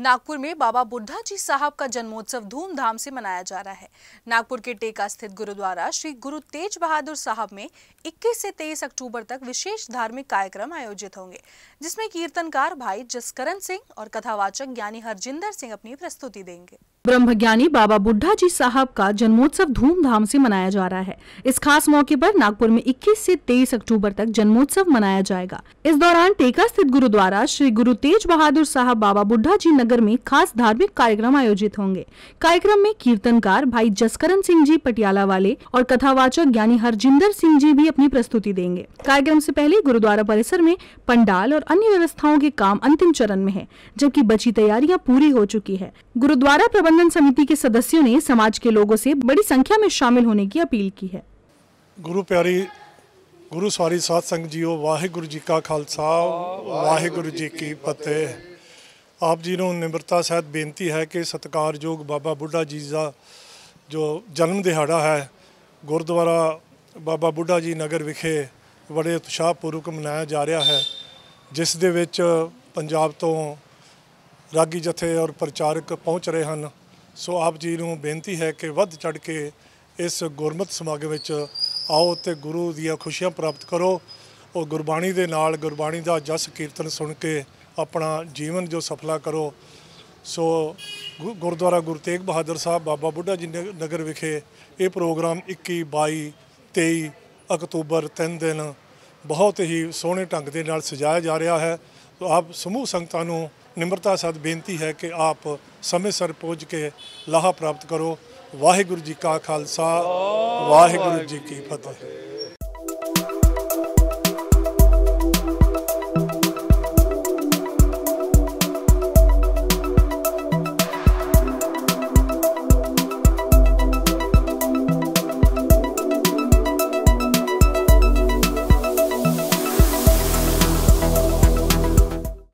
नागपुर में बाबा बुद्धा जी साहब का जन्मोत्सव धूमधाम से मनाया जा रहा है नागपुर के टेका स्थित गुरुद्वारा श्री गुरु तेज बहादुर साहब में 21 से 23 अक्टूबर तक विशेष धार्मिक कार्यक्रम आयोजित होंगे जिसमें कीर्तनकार भाई जसकरण सिंह और कथावाचक ज्ञानी हरजिंदर सिंह अपनी प्रस्तुति देंगे ब्रह्मज्ञानी बाबा बुढ़ा जी साहब का जन्मोत्सव धूमधाम से मनाया जा रहा है इस खास मौके पर नागपुर में 21 से 23 अक्टूबर तक जन्मोत्सव मनाया जाएगा इस दौरान टेका स्थित गुरुद्वारा श्री गुरु तेज बहादुर साहब बाबा बुढ़ा जी नगर में खास धार्मिक कार्यक्रम आयोजित होंगे कार्यक्रम में कीर्तनकार भाई जसकरण सिंह जी पटियाला वाले और कथावाचक ज्ञानी हरजिंदर सिंह जी भी अपनी प्रस्तुति देंगे कार्यक्रम ऐसी पहले गुरुद्वारा परिसर में पंडाल और अन्य व्यवस्थाओं के काम अंतिम चरण में है जबकि बची तैयारियाँ पूरी हो चुकी है गुरुद्वारा प्रबंधन प्रबंधन समिति के सदस्यों ने समाज के लोगों से बड़ी संख्या में शामिल होने की अपील की है गुरु प्यारी गुरु सवारी सात संग जीओ वाहिगुरु जी का खालसा वाहिगुरु जी की फतेह आप जी ਨੂੰ ਨਿਮਰਤਾ ਸਹਿਤ ਬੇਨਤੀ ਹੈ ਕਿ ਸਤਕਾਰਯੋਗ ਬਾਬਾ ਬੁੱਢਾ ਜੀ ਦਾ ਜੋ ਜਨਮ ਦਿਹਾੜਾ ਹੈ ਗੁਰਦੁਆਰਾ ਬਾਬਾ ਬੁੱਢਾ ਜੀ ਨਗਰ ਵਿਖੇ ਬੜੇ ਉਤਸ਼ਾਹਪੂਰਵਕ ਮਨਾਇਆ ਜਾ ਰਿਹਾ ਹੈ ਜਿਸ ਦੇ ਵਿੱਚ ਪੰਜਾਬ ਤੋਂ ਰਾਗੀ ਜਥੇ ਔਰ ਪ੍ਰਚਾਰਕ ਪਹੁੰਚ ਰਹੇ ਹਨ ਸੋ ਆਪ ਜੀ ਨੂੰ ਬੇਨਤੀ ਹੈ ਕਿ ਵੱਧ ਚੜ ਕੇ ਇਸ ਗੁਰਮਤ ਸਮਾਗਮ ਵਿੱਚ ਆਓ ਤੇ ਗੁਰੂ ਦੀਆਂ ਖੁਸ਼ੀਆਂ ਪ੍ਰਾਪਤ ਕਰੋ ਉਹ ਗੁਰਬਾਣੀ ਦੇ ਨਾਲ ਗੁਰਬਾਣੀ ਦਾ ਜਸ ਕੀਰਤਨ ਸੁਣ ਕੇ ਆਪਣਾ ਜੀਵਨ ਜੋ ਸਫਲਾ ਕਰੋ ਸੋ ਗੁਰਦੁਆਰਾ ਗੁਰੂ ਤੇਗ ਬਹਾਦਰ ਸਾਹਿਬ ਬਾਬਾ ਬੁੱਢਾ ਜੀ ਨਗਰ ਵਿਖੇ ਇਹ ਪ੍ਰੋਗਰਾਮ 21 22 23 ਅਕਤੂਬਰ 3 ਦਿਨ ਬਹੁਤ ਹੀ ਸੋਹਣੇ ਢੰਗ ਦੇ ਨਾਲ ਸਜਾਇਆ ਜਾ ਰਿਹਾ ਹੈ तो ਆਪ ਸਮੂਹ ਸੰਗਤਾਂ ਨੂੰ ਨਿਮਰਤਾ ਸਾਥ ਬੇਨਤੀ ਹੈ ਕਿ ਆਪ ਸਮੇਂ ਸਿਰ ਪਹੁੰਚ ਕੇ ਲਾਹਾ ਪ੍ਰਾਪਤ ਕਰੋ ਵਾਹਿਗੁਰੂ ਜੀ ਕਾ ਖਾਲਸਾ ਵਾਹਿਗੁਰੂ ਜੀ ਕੀ ਫਤਿਹ